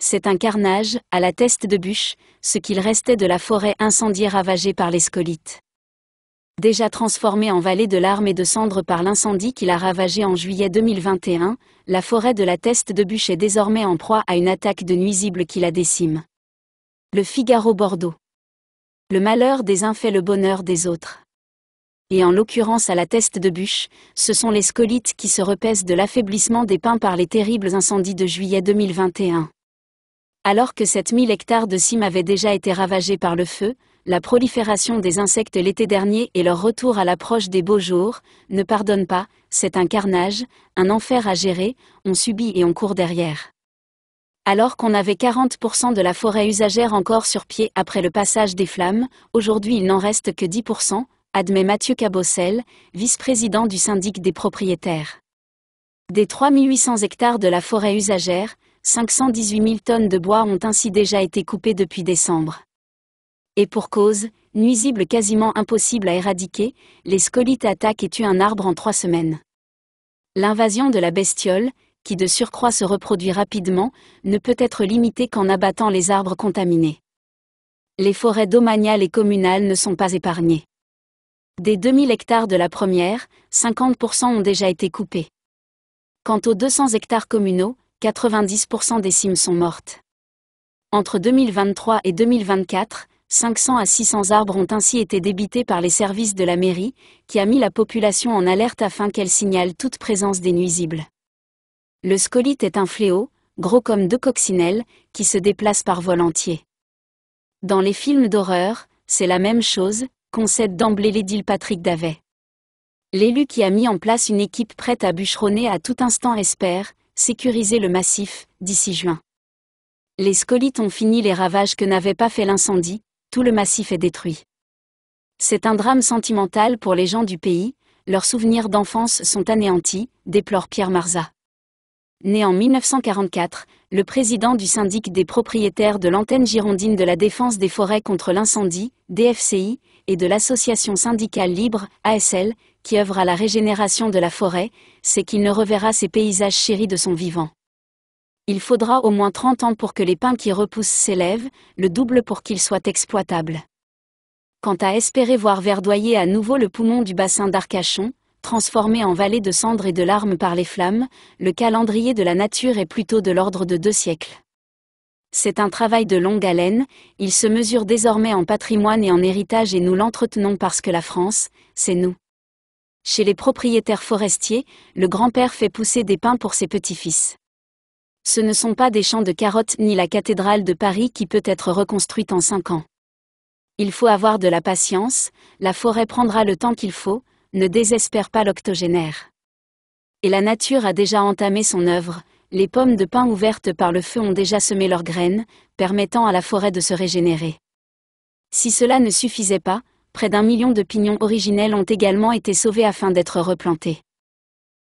C'est un carnage, à la teste de bûche, ce qu'il restait de la forêt incendiée ravagée par les scolites. Déjà transformée en vallée de larmes et de cendres par l'incendie qui l'a ravagée en juillet 2021, la forêt de la teste de bûche est désormais en proie à une attaque de nuisibles qui la décime. Le Figaro Bordeaux. Le malheur des uns fait le bonheur des autres et en l'occurrence à la teste de bûche, ce sont les scolites qui se repaissent de l'affaiblissement des pins par les terribles incendies de juillet 2021. Alors que 7000 hectares de cimes avaient déjà été ravagés par le feu, la prolifération des insectes l'été dernier et leur retour à l'approche des beaux jours ne pardonnent pas, c'est un carnage, un enfer à gérer, on subit et on court derrière. Alors qu'on avait 40% de la forêt usagère encore sur pied après le passage des flammes, aujourd'hui il n'en reste que 10%, admet Mathieu Cabossel, vice-président du syndic des propriétaires. Des 3800 hectares de la forêt usagère, 518 000 tonnes de bois ont ainsi déjà été coupées depuis décembre. Et pour cause, nuisible quasiment impossible à éradiquer, les scolites attaquent et tuent un arbre en trois semaines. L'invasion de la bestiole, qui de surcroît se reproduit rapidement, ne peut être limitée qu'en abattant les arbres contaminés. Les forêts domaniales et communales ne sont pas épargnées. Des 2000 hectares de la première, 50% ont déjà été coupés. Quant aux 200 hectares communaux, 90% des cimes sont mortes. Entre 2023 et 2024, 500 à 600 arbres ont ainsi été débités par les services de la mairie, qui a mis la population en alerte afin qu'elle signale toute présence des nuisibles. Le scolite est un fléau, gros comme deux coccinelles, qui se déplace par vol entier. Dans les films d'horreur, c'est la même chose, concède d'emblée l'édile Patrick Davet. L'élu qui a mis en place une équipe prête à bûcheronner à tout instant espère, sécuriser le massif, d'ici juin. Les scolites ont fini les ravages que n'avait pas fait l'incendie, tout le massif est détruit. C'est un drame sentimental pour les gens du pays, leurs souvenirs d'enfance sont anéantis, déplore Pierre Marzat. Né en 1944, le président du syndic des propriétaires de l'antenne girondine de la défense des forêts contre l'incendie, DFCI, et de l'association syndicale libre, ASL, qui œuvre à la régénération de la forêt, c'est qu'il ne reverra ses paysages chéris de son vivant. Il faudra au moins 30 ans pour que les pins qui repoussent s'élèvent, le double pour qu'ils soient exploitables. Quant à espérer voir verdoyer à nouveau le poumon du bassin d'Arcachon, transformé en vallée de cendres et de larmes par les flammes, le calendrier de la nature est plutôt de l'ordre de deux siècles. C'est un travail de longue haleine, il se mesure désormais en patrimoine et en héritage et nous l'entretenons parce que la France, c'est nous. Chez les propriétaires forestiers, le grand-père fait pousser des pins pour ses petits-fils. Ce ne sont pas des champs de carottes ni la cathédrale de Paris qui peut être reconstruite en cinq ans. Il faut avoir de la patience, la forêt prendra le temps qu'il faut, ne désespère pas l'octogénaire. Et la nature a déjà entamé son œuvre, les pommes de pin ouvertes par le feu ont déjà semé leurs graines, permettant à la forêt de se régénérer. Si cela ne suffisait pas, près d'un million de pignons originels ont également été sauvés afin d'être replantés.